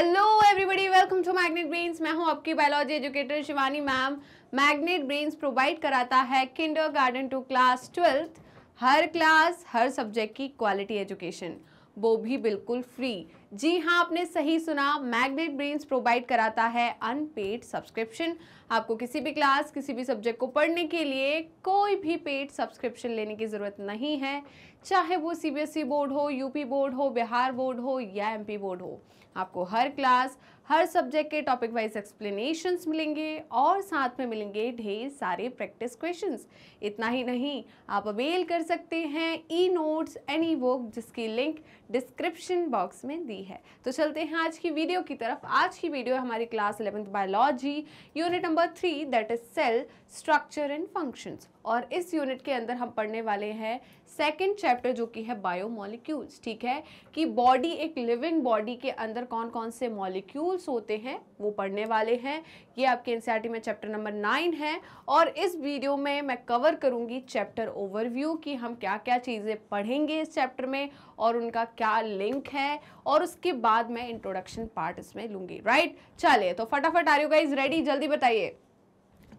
Hello everybody welcome to Magnet Brains मैं हूं आपकी biology educator Shivani ma'am Magnet Brains provide कराता है kindergarten to class twelfth हर क्लास हर सब्जेक्ट की क्वालिटी एजुकेशन वो भी बिल्कुल फ्री जी हाँ आपने सही सुना मैग्नेट ब्रेन्स प्रोवाइड कराता है अनपेड सब्सक्रिप्शन आपको किसी भी क्लास किसी भी सब्जेक्ट को पढ़ने के लिए कोई भी पेड सब्सक्रिप्शन लेने की ज़रूरत नहीं है चाहे वो सीबीएसई बोर्ड e हो यूपी बोर्ड हो बिहार बोर्ड हो या एमपी बोर्ड हो आपको हर क्लास हर सब्जेक्ट के टॉपिक वाइज एक्सप्लेनेशंस मिलेंगे और साथ में मिलेंगे ढेर सारे प्रैक्टिस क्वेश्चंस इतना ही नहीं आप अवेल कर सकते हैं ई नोट्स एनी वर्क जिसकी लिंक डिस्क्रिप्शन बॉक्स में दी है तो चलते हैं आज की वीडियो की तरफ आज की वीडियो हमारी class eleventh biology unit number three that is cell structure and functions और इस यूनिट के अंदर हम पढ़ने वाले हैं सेकेंड चैप्टर जो कि है बायोमोलिक्यूल्स ठीक है कि बॉडी एक लिविंग बॉडी के अंदर कौन कौन से मॉलिक्यूल्स होते हैं वो पढ़ने वाले हैं ये आपके एन में चैप्टर नंबर नाइन है और इस वीडियो में मैं कवर करूँगी चैप्टर ओवरव्यू कि हम क्या क्या चीज़ें पढ़ेंगे इस चैप्टर में और उनका क्या लिंक है और उसके बाद मैं इंट्रोडक्शन पार्ट इसमें लूँगी राइट चलिए तो फटाफट आ रही हो गाइज रेडी जल्दी बताइए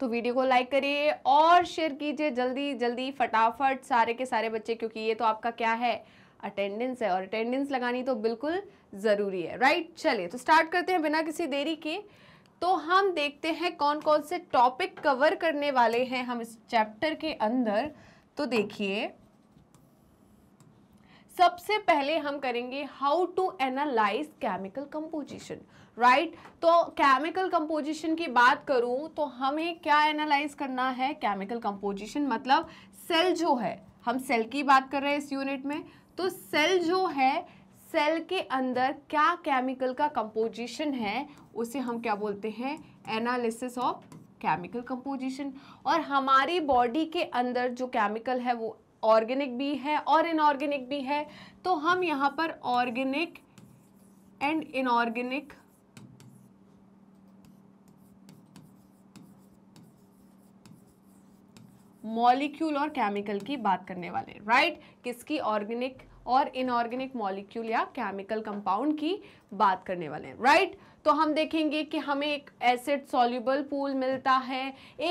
तो वीडियो को लाइक करिए और शेयर कीजिए जल्दी जल्दी फटाफट सारे के सारे बच्चे क्योंकि ये तो आपका क्या है अटेंडेंस है और अटेंडेंस लगानी तो बिल्कुल ज़रूरी है राइट चलिए तो स्टार्ट करते हैं बिना किसी देरी के तो हम देखते हैं कौन कौन से टॉपिक कवर करने वाले हैं हम इस चैप्टर के अंदर तो देखिए सबसे पहले हम करेंगे how to analyse chemical composition right right? तो केमिकल कंपोजिशन की बात करूं तो हमें क्या एनालाइज करना है केमिकल कंपोजिशन मतलब सेल जो है हम सेल की बात कर रहे हैं इस यूनिट में तो सेल जो है सेल के अंदर क्या केमिकल का कंपोजिशन है उसे हम क्या बोलते हैं एनालिसिस ऑफ केमिकल कंपोजिशन और हमारी बॉडी के अंदर जो केमिकल है वो ऑर्गेनिक भी है और इनऑर्गेनिक भी है तो हम यहाँ पर ऑर्गेनिक एंड इनऑर्गेनिक मॉलिक्यूल और केमिकल की बात करने वाले राइट किसकी ऑर्गेनिक और इनऑर्गेनिक मॉलिक्यूल या केमिकल कंपाउंड की बात करने वाले हैं राइट तो हम देखेंगे कि हमें एक एसिड सॉल्यूबल पूल मिलता है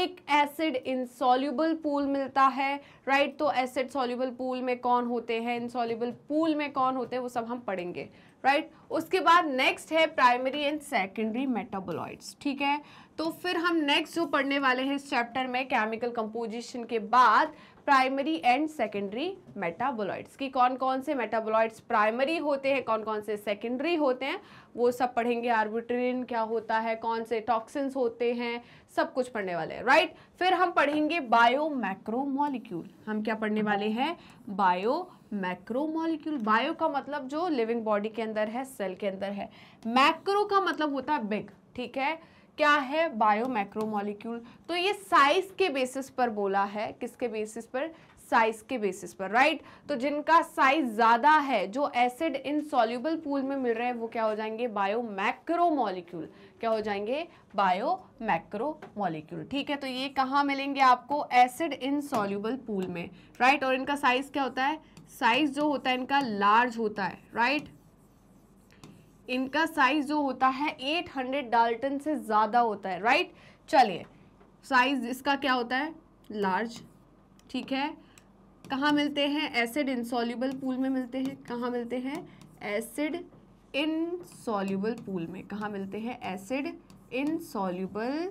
एक एसिड इनसॉल्यूबल पूल मिलता है राइट तो एसिड सॉल्यूबल पूल में कौन होते हैं इनसॉल्यूबल पूल में कौन होते हैं वो सब हम पढ़ेंगे राइट उसके बाद नेक्स्ट है प्राइमरी एंड सेकेंडरी मेटाबोलॉइड्स ठीक है तो फिर हम नेक्स्ट जो पढ़ने वाले हैं इस चैप्टर में केमिकल कंपोजिशन के बाद प्राइमरी एंड सेकेंडरी मेटाबोलॉइड्स की कौन कौन से मेटाबोलॉइड्स प्राइमरी होते हैं कौन कौन से सेकेंडरी होते हैं वो सब पढ़ेंगे आर्बिट्रिन क्या होता है कौन से टॉक्सिन्स होते हैं सब कुछ पढ़ने वाले हैं राइट फिर हम पढ़ेंगे बायो मैक्रोमोलिक्यूल हम क्या पढ़ने वाले हैं बायो मैक्रोमोलिक्यूल बायो का मतलब जो लिविंग बॉडी के अंदर है सेल के अंदर है मैक्रो का मतलब होता है बिग ठीक है क्या है बायो मैक्रोमोलिक्यूल तो ये साइज के बेसिस पर बोला है किसके बेसिस पर साइज के बेसिस पर राइट right? तो जिनका साइज ज़्यादा है जो एसिड इन सोल्यूबल पूल में मिल रहे हैं वो क्या हो जाएंगे बायो मैक्रोमोलिक्यूल क्या हो जाएंगे बायो मैक्रोमोलिक्यूल ठीक है तो ये कहाँ मिलेंगे आपको एसिड इन सोल्यूबल पूल में राइट right? और इनका साइज क्या होता है साइज जो होता है इनका लार्ज होता है राइट right? इनका साइज जो होता है 800 डाल्टन से ज़्यादा होता है राइट चलिए साइज इसका क्या होता है लार्ज ठीक है कहाँ मिलते हैं एसिड इंसॉल्यूबल पूल में मिलते हैं कहाँ मिलते हैं एसिड इनसॉल्यूबल पूल में कहाँ मिलते हैं एसिड इनसॉल्यूबल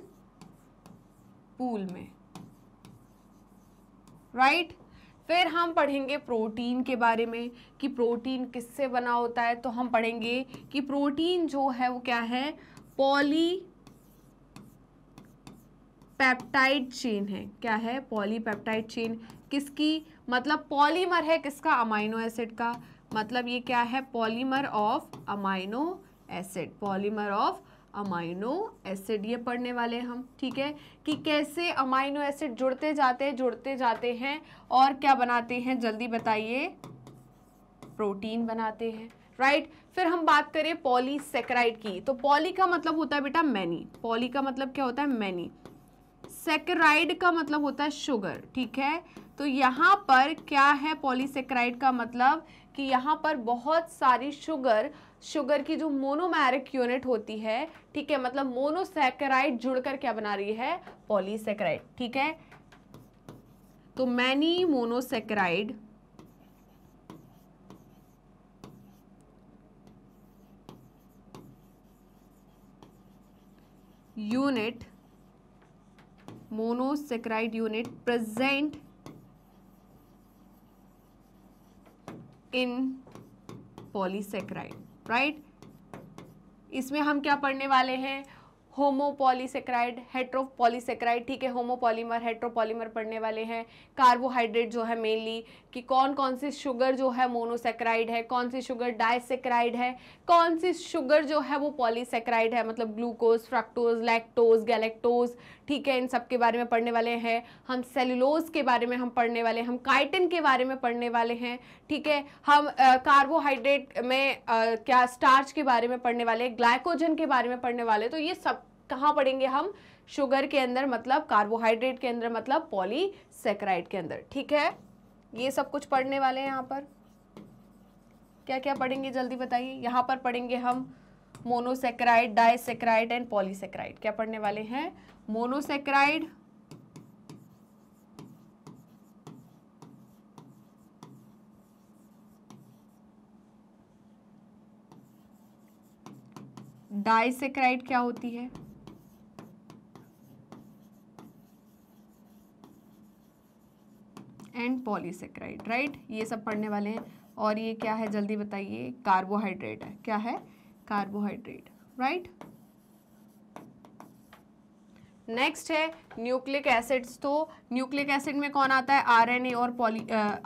पूल में राइट फिर हम पढ़ेंगे प्रोटीन के बारे में कि प्रोटीन किससे बना होता है तो हम पढ़ेंगे कि प्रोटीन जो है वो क्या है पॉली पैप्टाइड चेन है क्या है पॉली पैप्टाइड चेन किसकी मतलब पॉलीमर है किसका अमाइनो एसिड का मतलब ये क्या है polymer of amino acid polymer of amino acid ये पढ़ने वाले हम ठीक है कि कैसे अमाइनो एसिड जुड़ते जाते हैं जुड़ते जाते हैं और क्या बनाते हैं जल्दी बताइए प्रोटीन बनाते हैं राइट right? फिर हम बात करें पॉलीसेक्राइड की तो पॉली का मतलब होता है बेटा मैनी पॉली का मतलब क्या होता है मैनी सेक्राइड का मतलब होता है शुगर ठीक है तो यहाँ पर क्या है पॉलीसेक्राइड का मतलब कि यहाँ पर बहुत सारी शुगर शुगर की जो मोनोमैरिक यूनिट होती है ठीक है मतलब मोनोसेकेराइड जुड़कर क्या बना रही है पॉलीसेकेराइड ठीक है तो many monosaccharide unit monosaccharide unit present in polysaccharide right इसमें हम क्या पढ़ने वाले हैं होमोपॉलीसेक्राइड हेट्रोपॉलीसेक्राइड ठीक है होमोपॉलीमर हेट्रोपॉलीमर पढ़ने वाले हैं कार्बोहाइड्रेट जो है मेनली कि कौन कौन सी शुगर जो है मोनोसेक्राइड है कौन सी शुगर डाइसेक्राइड है कौन सी शुगर जो है वो पॉलीसेक्राइड है मतलब ग्लूकोज फ्रक्टोज लैक्टोज गैलेक्टोज ठीक है इन सब के बारे में पढ़ने वाले हैं हम सेलुलोज के बारे में हम पढ़ने वाले हम काइटिन के बारे में पढ़ने वाले हैं ठीक है हम कार्बोहाइड्रेट में आ, क्या स्टार्च के बारे में पढ़ने वाले ग्लाइकोजन के बारे में पढ़ने वाले तो ये सब कहाँ पढ़ेंगे हम शुगर के अंदर मतलब कार्बोहाइड्रेट के अंदर मतलब पॉलीसेक्राइड के अंदर ठीक है ये सब कुछ पढ़ने वाले हैं यहाँ पर क्या क्या पढ़ेंगे जल्दी बताइए यहाँ पर पढ़ेंगे हम मोनोसेक्राइड डाइसेक्राइड एंड पॉलीसेक्राइड क्या पढ़ने वाले हैं मोनोसेक्राइड डाइसेक्राइड क्या होती है एंड पॉलीसेक्राइड राइट ये सब पढ़ने वाले हैं और ये क्या है जल्दी बताइए कार्बोहाइड्रेट है क्या है कार्बोहाइड्रेट राइट नेक्स्ट है न्यूक्लिक एसिड्स तो न्यूक्लिक एसिड में कौन आता है आरएनए और पॉली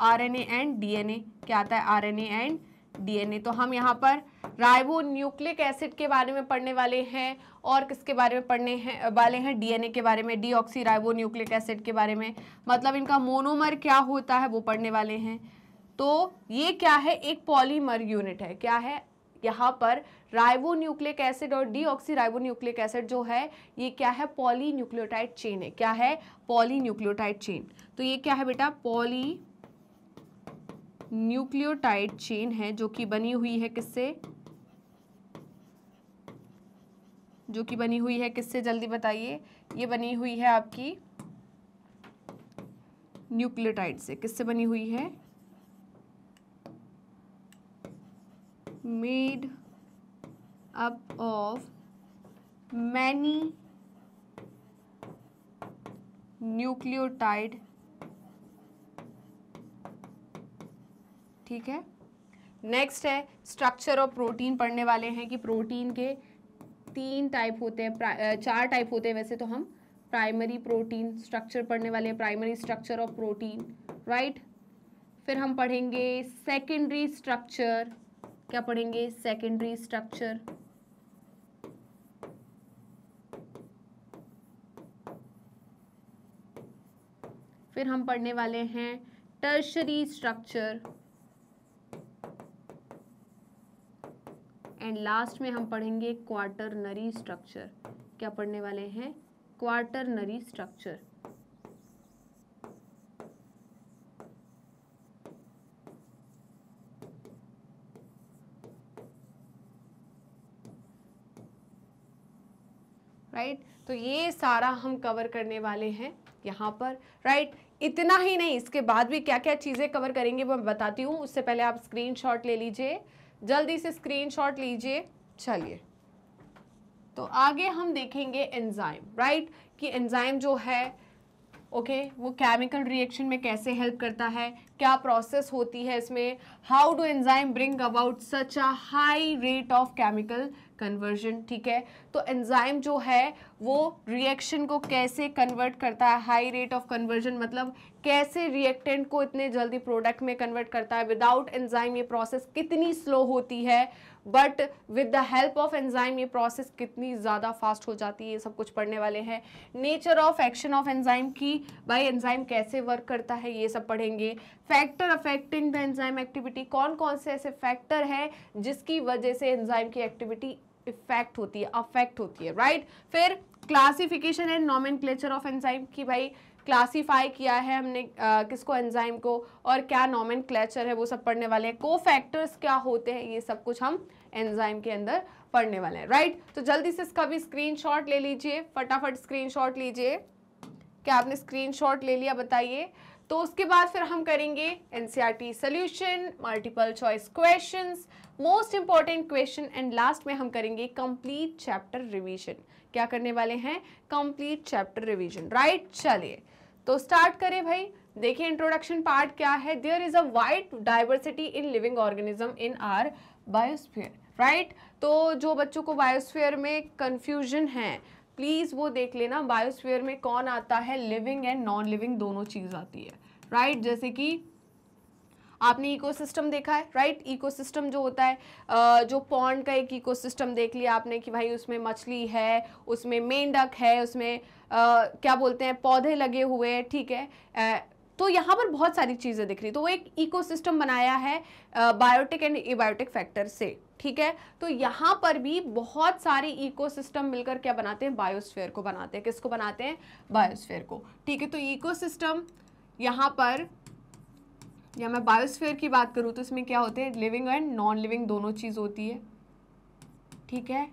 आरएनए एंड डीएनए क्या आता है आरएनए एंड डीएनए तो हम यहाँ पर राइबो न्यूक्लिक एसिड के बारे में पढ़ने वाले हैं और किसके बारे में पढ़ने हैं वाले हैं डीएनए के बारे में डी राइबो न्यूक्लिक एसिड के बारे में मतलब इनका मोनोमर क्या होता है वो पढ़ने वाले हैं तो ये क्या है एक पॉलीमर यूनिट है क्या है यहाँ पर राइबो न्यूक्लिक एसिड और ऑक्सी राइबो न्यूक्लिक एसिड जो है ये क्या है पॉली न्यूक्लियोटाइड चेन है क्या है पॉली न्यूक्लियोटाइड चेन तो ये क्या है बेटा पॉली न्यूक्लियोटाइड चेन है जो कि बनी हुई है किससे जो कि बनी हुई है किससे जल्दी बताइए ये बनी हुई है आपकी न्यूक्लियोटाइड से किससे बनी हुई है made up of many nucleotide ठीक है नेक्स्ट है स्ट्रक्चर ऑफ प्रोटीन पढ़ने वाले हैं कि प्रोटीन के तीन टाइप होते हैं चार टाइप होते हैं वैसे तो हम प्राइमरी प्रोटीन स्ट्रक्चर पढ़ने वाले हैं primary structure of protein right फिर हम पढ़ेंगे सेकेंडरी स्ट्रक्चर क्या पढ़ेंगे सेकेंडरी स्ट्रक्चर फिर हम पढ़ने वाले हैं टर्शरी स्ट्रक्चर एंड लास्ट में हम पढ़ेंगे क्वार्टरनरी स्ट्रक्चर क्या पढ़ने वाले हैं क्वार्टरनरी स्ट्रक्चर राइट right? तो ये सारा हम कवर करने वाले हैं यहाँ पर राइट right? इतना ही नहीं इसके बाद भी क्या क्या चीज़ें कवर करेंगे वो मैं बताती हूँ उससे पहले आप स्क्रीनशॉट ले लीजिए जल्दी से स्क्रीनशॉट लीजिए चलिए तो आगे हम देखेंगे एंजाइम राइट कि एंजाइम जो है ओके okay, वो केमिकल रिएक्शन में कैसे हेल्प करता है क्या प्रोसेस होती है इसमें how do enzyme bring about such a high rate of chemical conversion ठीक है तो एंजाइम जो है वो रिएक्शन को कैसे कन्वर्ट करता है हाई रेट ऑफ कन्वर्जन मतलब कैसे रिएक्टेंट को इतने जल्दी प्रोडक्ट में कन्वर्ट करता है विदाउट एंजाइम ये प्रोसेस कितनी स्लो होती है but with the help of enzyme ये प्रोसेस कितनी ज़्यादा फास्ट हो जाती है ये सब कुछ पढ़ने वाले हैं nature of action of enzyme की बाई एंजाइम कैसे वर्क करता है ये सब पढ़ेंगे factor affecting the enzyme activity कौन कौन से ऐसे फैक्टर हैं जिसकी वजह से एंजाइम की एक्टिविटी इफेक्ट होती है अफेक्ट होती है राइट फिर क्लासिफिकेशन एंड नॉमन ऑफ एंजाइम की भाई क्लासीफाई किया है हमने आ, किसको एंजाइम को और क्या नॉमन है वो सब पढ़ने वाले हैं को फैक्टर्स क्या होते हैं ये सब कुछ हम एंजाइम के अंदर पढ़ने वाले हैं राइट तो जल्दी से इसका भी स्क्रीनशॉट ले लीजिए फटाफट स्क्रीनशॉट लीजिए क्या आपने स्क्रीनशॉट ले लिया बताइए तो उसके बाद फिर हम करेंगे NCERT solution multiple choice questions most important question and last में हम करेंगे कंप्लीट चैप्टर रिवीजन क्या करने वाले हैं कंप्लीट चैप्टर रिवीजन राइट चलिए तो स्टार्ट करें भाई देखिए इंट्रोडक्शन पार्ट क्या है there is a wide diversity in living organism in our biosphere right तो जो बच्चों को बायोस्फीयर में कन्फ्यूजन है प्लीज़ वो देख लेना बायोस्फीयर में कौन आता है लिविंग एंड नॉन लिविंग दोनों चीज़ आती है राइट right? जैसे कि आपने इकोसिस्टम देखा है राइट right? इकोसिस्टम जो होता है जो पॉन्ड का एक इकोसिस्टम देख लिया आपने कि भाई उसमें मछली है उसमें मेंढक है उसमें क्या बोलते हैं पौधे लगे हुए हैं ठीक है तो यहाँ पर बहुत सारी चीज़ें दिख रही तो वो एक इकोसिस्टम बनाया है बायोटिक एंड एबायोटिक फैक्टर से ठीक है तो यहाँ पर भी बहुत सारे इकोसिस्टम मिलकर क्या बनाते हैं बायोस्फेयर को बनाते हैं किसको बनाते हैं बायोस्फेयर को ठीक है तो इकोसिस्टम यहाँ पर या मैं बायोस्फेयर की बात करूँ तो इसमें क्या होते हैं लिविंग एंड नॉन लिविंग दोनों चीज़ होती है ठीक है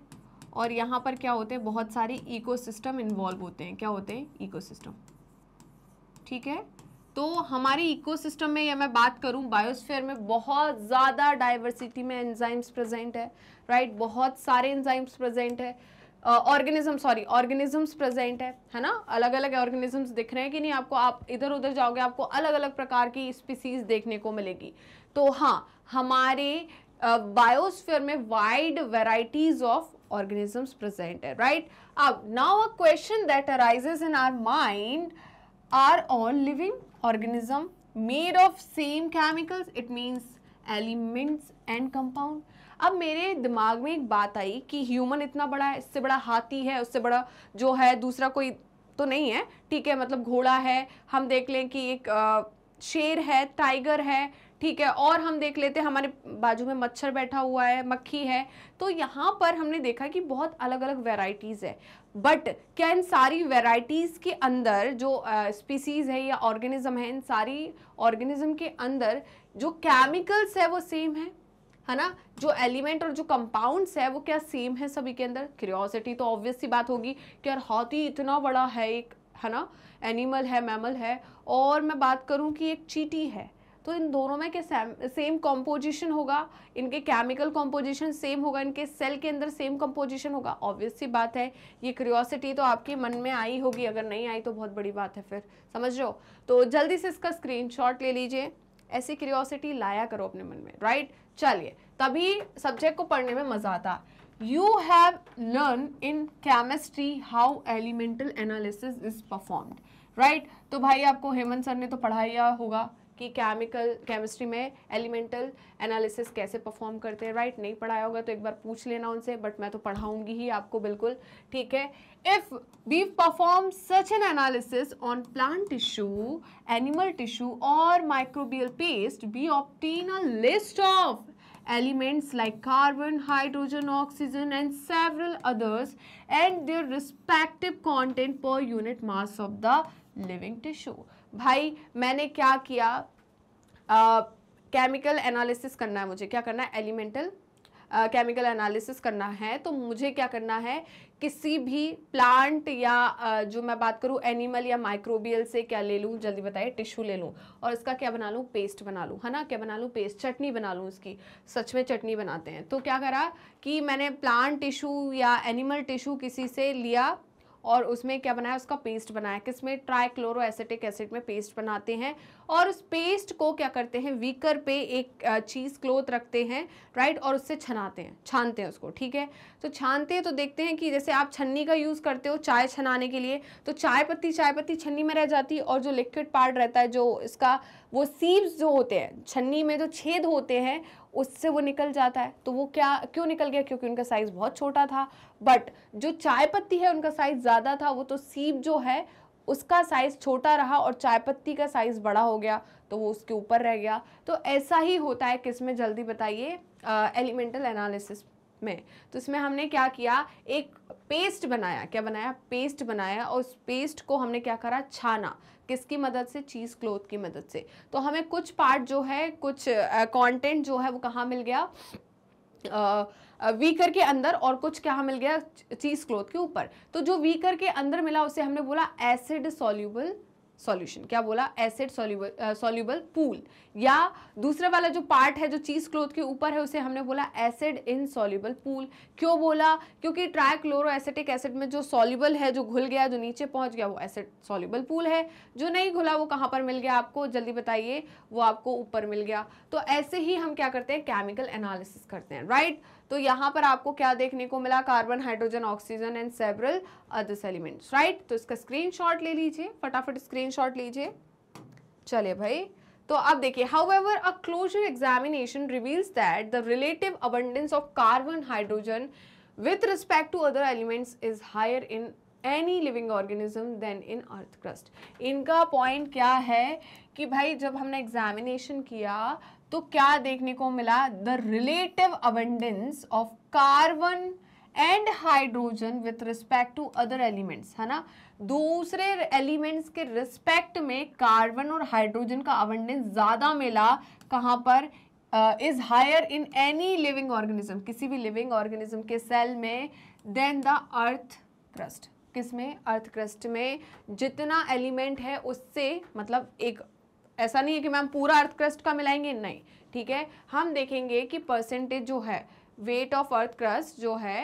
और यहाँ पर क्या होते हैं बहुत सारे इको इन्वॉल्व होते हैं क्या होते हैं इको ठीक है तो हमारे इकोसिस्टम में या मैं बात करूं बायोस्फीयर में बहुत ज़्यादा डाइवर्सिटी में एंजाइम्स प्रेजेंट है राइट right? बहुत सारे एंजाइम्स प्रेजेंट है ऑर्गेनिज्म सॉरी ऑर्गेनिजम्स प्रेजेंट है है ना अलग अलग ऑर्गेनिजम्स दिख रहे हैं कि नहीं आपको आप इधर उधर जाओगे आपको अलग अलग प्रकार की स्पीसीज देखने को मिलेगी तो हाँ हमारे बायोस्फीयर uh, में wide varieties of organisms present है राइट अब now a question that arises in our mind are all living organism made of same chemicals it means elements and compound अब मेरे दिमाग में एक बात आई कि ह्यूमन इतना बड़ा है इससे बड़ा हाथी है उससे बड़ा जो है दूसरा कोई तो नहीं है ठीक है मतलब घोड़ा है हम देख लें कि एक आ, शेर है टाइगर है ठीक है और हम देख लेते हैं हमारे बाजू में मच्छर बैठा हुआ है मक्खी है तो यहाँ पर हमने देखा कि बहुत अलग अलग वेराइटीज़ है बट क्या इन सारी वेराइटीज़ के अंदर जो स्पीसीज़ uh, है या ऑर्गेनिज्म है इन सारी ऑर्गेनिज्म के अंदर जो केमिकल्स है वो सेम है है ना जो एलिमेंट और जो कंपाउंड्स है वो क्या सेम है सभी के अंदर क्यूरियोसिटी तो ऑब्वियस सी बात होगी कि यार हाथी इतना बड़ा है एक है ना एनिमल है मैमल है और मैं बात करूँ कि एक चीटी है तो इन दोनों में क्या सेम कॉम्पोजिशन होगा इनके केमिकल कॉम्पोजिशन सेम होगा इनके सेल के अंदर सेम कॉम्पोजिशन होगा ऑब्वियस सी बात है ये क्रियोसिटी तो आपके मन में आई होगी अगर नहीं आई तो बहुत बड़ी बात है फिर समझ लो तो जल्दी से इसका शॉट ले लीजिए ऐसी क्रियोसिटी लाया करो अपने मन में राइट चलिए तभी सब्जेक्ट को पढ़ने में मज़ा आता you have learn in chemistry how elemental analysis is performed right तो भाई आपको हेमंत सर ने तो पढ़ाया होगा कि केमिकल केमिस्ट्री में एलिमेंटल एनालिसिस कैसे परफॉर्म करते हैं राइट नहीं पढ़ाया होगा तो एक बार पूछ लेना उनसे बट मैं तो पढ़ाऊंगी ही आपको बिल्कुल ठीक है if we perform such an analysis on plant tissue animal tissue और microbial paste we obtain a list of elements like carbon hydrogen oxygen and several others and their respective content per unit mass of the living tissue भाई मैंने क्या किया chemical analysis करना है मुझे क्या करना है एलिमेंटल केमिकल एनालिसिस करना है तो मुझे क्या करना है किसी भी प्लांट या जो मैं बात करूँ एनिमल या माइक्रोबियल से क्या ले लूँ जल्दी बताइए टिश्यू ले लूँ और इसका क्या बना लूँ पेस्ट बना लूँ है ना क्या बना लूँ पेस्ट चटनी बना लूँ इसकी सच में चटनी बनाते हैं तो क्या करा कि मैंने प्लांट टिश्यू या एनिमल टिश्यू किसी से लिया और उसमें क्या बनाया उसका पेस्ट बनाया किसमें ट्राईक्लोरो एसिटिक एसिड में पेस्ट बनाते हैं और उस पेस्ट को क्या करते हैं वीकर पे एक चीज़ क्लोथ रखते हैं राइट और उससे छनाते हैं छानते हैं उसको ठीक है तो छानते हैं तो देखते हैं कि जैसे आप छन्नी का यूज़ करते हो चाय छनाने के लिए तो चाय पत्ती चाय पत्ती छन्नी में रह जाती है और जो लिक्विड पार्ट रहता है जो इसका वो सीव्स जो होते हैं छन्नी में जो छेद होते हैं उससे वो निकल जाता है तो वो क्या क्यों निकल गया क्योंकि उनका साइज़ बहुत छोटा था बट जो चाय पत्ती है उनका साइज़ ज़्यादा था वो तो सीप जो है उसका साइज़ छोटा रहा और चाय पत्ती का साइज़ बड़ा हो गया तो वो उसके ऊपर रह गया तो ऐसा ही होता है किस में जल्दी बताइए एलिमेंटल एनालिसिस में तो इसमें हमने क्या किया एक पेस्ट बनाया क्या बनाया पेस्ट बनाया और उस पेस्ट को हमने क्या करा छाना किसकी मदद से चीज़ क्लोथ की मदद से तो हमें कुछ पार्ट जो है कुछ कंटेंट uh, जो है वो कहाँ मिल गया वीकर के अंदर और कुछ क्या मिल गया चीज़ क्लोथ के ऊपर तो जो वीकर के अंदर मिला उसे हमने बोला एसिड सॉल्यूबल सॉल्यूशन क्या बोला एसिड सॉल्यूबल पूल या दूसरा वाला जो पार्ट है जो चीज क्लोथ के ऊपर है उसे हमने बोला एसिड इन सॉल्यूबल पूल क्यों बोला क्योंकि ट्राइक्लोरो एसिटिक एसिड में जो सॉल्यूबल है जो घुल गया जो नीचे पहुंच गया वो एसिड सॉल्यूबल पूल है जो नहीं घुला वो कहाँ पर मिल गया आपको जल्दी बताइए वो आपको ऊपर मिल गया तो ऐसे ही हम क्या करते हैं केमिकल एनालिसिस करते हैं राइट right? तो यहाँ पर आपको क्या देखने को मिला carbon hydrogen oxygen and several others elements right तो इसका स्क्रीनशॉट ले लीजिए फटाफट स्क्रीनशॉट लीजिए चलिए भाई तो अब देखिए however a closer examination reveals that the relative abundance of carbon hydrogen with respect to other elements is higher in any living organism than in earth crust इनका पॉइंट क्या है कि भाई जब हमने एग्जामिनेशन किया तो क्या देखने को मिला the relative abundance of carbon and hydrogen with respect to other elements है ना दूसरे एलिमेंट्स के रिस्पेक्ट में कार्बन और हाइड्रोजन का अवंडेंस ज़्यादा मिला कहाँ पर is higher in any living organism किसी भी लिविंग ऑर्गेनिज्म के सेल में देन द अर्थ क्रस्ट किस में अर्थ क्रस्ट में जितना एलिमेंट है उससे मतलब एक ऐसा नहीं है कि मैम पूरा अर्थ क्रस्ट का मिलाएंगे नहीं ठीक है हम देखेंगे कि परसेंटेज जो है वेट ऑफ अर्थ क्रस्ट जो है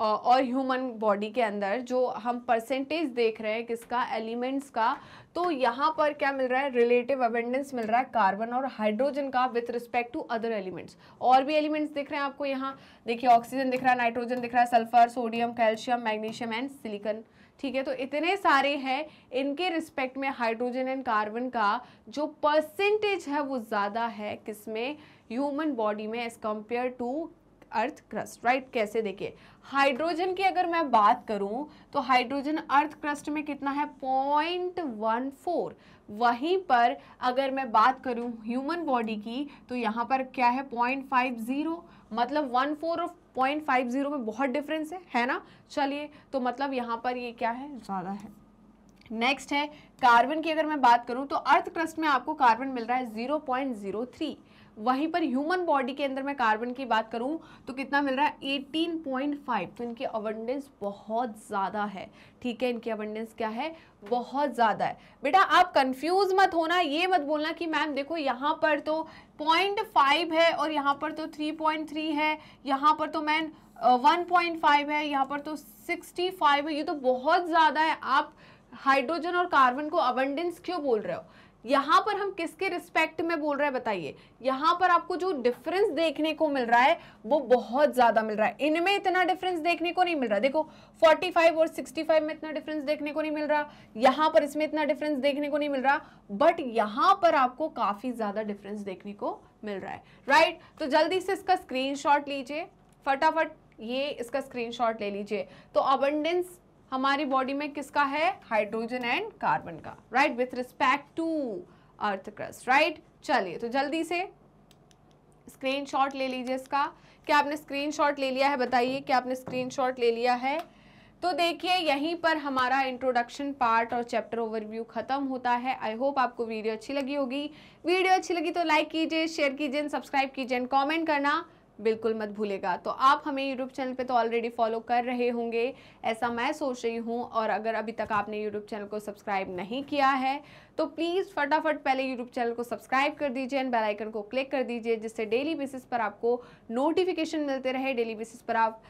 और ह्यूमन बॉडी के अंदर जो हम परसेंटेज देख रहे हैं किसका एलिमेंट्स का तो यहाँ पर क्या मिल रहा है रिलेटिव अबेंडेंस मिल रहा है कार्बन और हाइड्रोजन का with respect to other elements और भी एलिमेंट्स दिख रहे हैं आपको यहाँ देखिए ऑक्सीजन दिख रहा है नाइट्रोजन दिख रहा है sulphur sodium calcium magnesium and silicon ठीक है तो इतने सारे हैं इनके रिस्पेक्ट में हाइड्रोजन एंड कार्बन का जो परसेंटेज है वो ज़्यादा है किसमें ह्यूमन बॉडी में as compare to earth crust right कैसे देखिए हाइड्रोजन की अगर मैं बात करूं तो हाइड्रोजन अर्थ क्रस्ट में कितना है पॉइंट वन फोर वहीं पर अगर मैं बात करूं ह्यूमन बॉडी की तो यहाँ पर क्या है पॉइंट फाइव ज़ीरो मतलब वन फोर और पॉइंट फाइव ज़ीरो में बहुत डिफरेंस है है ना चलिए तो मतलब यहाँ पर ये क्या है ज़्यादा है नेक्स्ट है कार्बन की अगर मैं बात करूं तो अर्थ क्रस्ट में आपको कार्बन मिल रहा है 0.03 वहीं पर ह्यूमन बॉडी के अंदर मैं कार्बन की बात करूं तो कितना मिल रहा है 18.5 तो इनकी अबंडेंस बहुत ज़्यादा है ठीक है इनकी अबंडेंस क्या है बहुत ज़्यादा है बेटा आप कंफ्यूज मत होना ये मत बोलना कि मैम देखो यहाँ पर तो पॉइंट फाइव है और यहाँ पर तो थ्री पॉइंट थ्री है यहाँ पर तो मैम वन पॉइंट फाइव है यहाँ पर तो सिक्सटी फाइव है ये तो बहुत ज़्यादा है आप हाइड्रोजन और कार्बन को अबंडेंस क्यों बोल रहे हो यहाँ पर हम किसके रिस्पेक्ट में बोल रहे हैं बताइए यहाँ पर आपको जो डिफरेंस देखने को मिल रहा है वो बहुत ज़्यादा मिल रहा है इनमें इतना डिफरेंस देखने को नहीं मिल रहा देखो 45 और 65 में इतना डिफरेंस देखने को नहीं मिल रहा यहाँ पर इसमें इतना डिफरेंस देखने को नहीं मिल रहा बट यहाँ पर आपको काफ़ी ज़्यादा डिफरेंस देखने को मिल रहा है राइट तो जल्दी से इसका स्क्रीन लीजिए फटाफट ये इसका स्क्रीन ले लीजिए तो अबंडेंस हमारी बॉडी में किसका है हाइड्रोजन एंड कार्बन का right with respect to earth crust right चलिए तो जल्दी से स्क्रीनशॉट ले लीजिए इसका क्या आपने स्क्रीनशॉट ले लिया है बताइए क्या आपने स्क्रीनशॉट ले लिया है तो देखिए यहीं पर हमारा इंट्रोडक्शन पार्ट और चैप्टर ओवरव्यू खत्म होता है आई होप आपको वीडियो अच्छी लगी होगी वीडियो अच्छी लगी तो लाइक कीजिए शेयर कीजिए सब्सक्राइब कीजिए कॉमेंट करना बिल्कुल मत भूलेगा तो आप हमें यूट्यूब चैनल पे तो ऑलरेडी फॉलो कर रहे होंगे ऐसा मैं सोच रही हूँ और अगर अभी तक आपने यूट्यूब चैनल को सब्सक्राइब नहीं किया है तो प्लीज़ फटाफट पहले यूट्यूब चैनल को सब्सक्राइब कर दीजिए एंड बेल आइकन को क्लिक कर दीजिए जिससे डेली बेसिस पर आपको नोटिफिकेशन मिलते रहे डेली बेसिस पर आप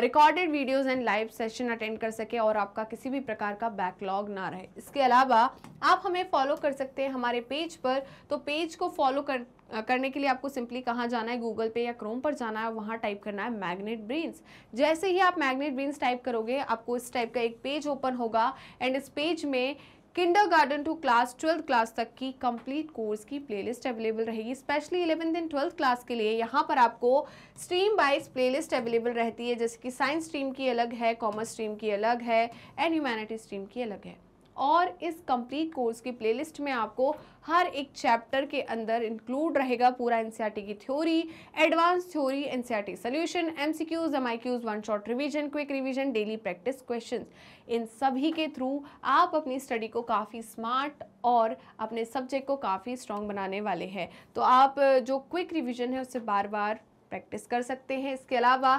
recorded videos and live session attend कर सके और आपका किसी भी प्रकार का बैकलॉग ना रहे इसके अलावा आप हमें फॉलो कर सकते हैं हमारे पेज पर तो पेज को फॉलो कर करने के लिए आपको सिंपली कहाँ जाना है गूगल पे या क्रोम पर जाना है वहाँ टाइप करना है मैग्नेट ब्रेन्स जैसे ही आप मैग्नेट ब्रेन्स टाइप करोगे आपको इस टाइप का एक पेज ओपन होगा एंड इस पेज में kindergarten to class twelfth class तक की कंप्लीट कोर्स की प्लेलिस्ट अवेलेबल रहेगी specially eleventh and twelfth class के लिए यहाँ पर आपको स्ट्रीम वाइज प्लेलिस्ट अवेलेबल रहती है जैसे कि साइंस स्ट्रीम की अलग है कॉमर्स स्ट्रीम की अलग है एंड ह्यूमैनिटी स्ट्रीम की अलग है और इस कंप्लीट कोर्स की प्लेलिस्ट में आपको हर एक चैप्टर के अंदर इंक्लूड रहेगा पूरा एनसीईआरटी की theory advance theory NCERT solution MCQs MIQs one shot revision quick revision daily practice questions इन सभी के थ्रू आप अपनी स्टडी को काफ़ी स्मार्ट और अपने सब्जेक्ट को काफ़ी स्ट्रॉन्ग बनाने वाले हैं तो आप जो क्विक रिविजन है उससे बार बार प्रैक्टिस कर सकते हैं इसके अलावा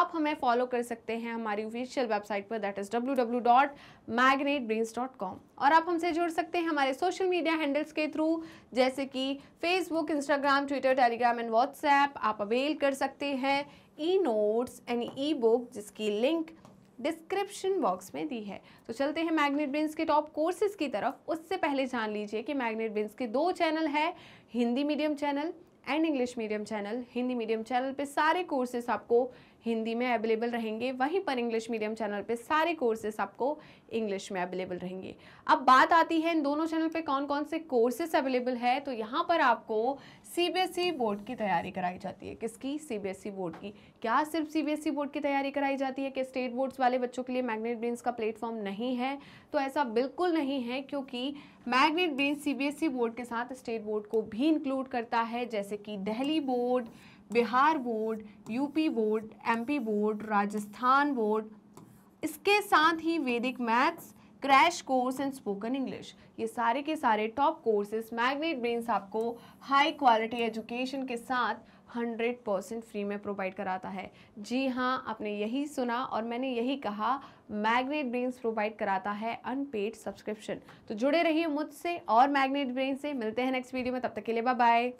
आप हमें फॉलो कर सकते हैं हमारी ऑफिशियल वेबसाइट पर that is W W dot Magnet Brains dot com और आप हमसे जुड़ सकते हैं हमारे सोशल मीडिया हैंडल्स के थ्रू जैसे कि Facebook Instagram Twitter Telegram and WhatsApp आप अवेल कर सकते हैं e notes and e book जिसकी लिंक डिस्क्रिप्शन बॉक्स में दी है तो चलते हैं मैग्नेट ब्रिंस के टॉप कोर्सेज की तरफ उससे पहले जान लीजिए कि मैग्नेट ब्रिंस के दो चैनल हैं Hindi medium channel and English medium channel Hindi medium channel पे सारे कोर्सेस आपको हिंदी में अवेलेबल रहेंगे वहीं पर इंग्लिश मीडियम चैनल पे सारे कोर्सेस आपको इंग्लिश में अवेलेबल रहेंगे अब बात आती है इन दोनों चैनल पे कौन कौन से कोर्सेस अवेलेबल है तो यहाँ पर आपको सी बोर्ड e की तैयारी कराई जाती है किसकी सी बोर्ड e की क्या सिर्फ सी बोर्ड e की तैयारी कराई जाती है कि स्टेट बोर्ड्स वाले बच्चों के लिए मैग्नेट ब्रेन्स का प्लेटफॉर्म नहीं है तो ऐसा बिल्कुल नहीं है क्योंकि मैग्नेट ब्रेन सी बोर्ड के साथ स्टेट बोर्ड को भी इंक्लूड करता है जैसे कि Delhi board Bihar board UP board MP board Rajasthan board इसके साथ ही वैदिक maths crash course and spoken English ये सारे के सारे टॉप कोर्सेस मैग्नेट ब्रेन्स आपको हाई क्वालिटी एजुकेशन के साथ 100 परसेंट फ्री में प्रोवाइड कराता है जी हाँ आपने यही सुना और मैंने यही कहा मैग्नेट ब्रेन्स प्रोवाइड कराता है अनपेड सब्सक्रिप्शन तो जुड़े रहिए मुझसे और मैग्नेट ब्रेन से मिलते हैं नेक्स्ट वीडियो में तब तक के लिए बाय बाय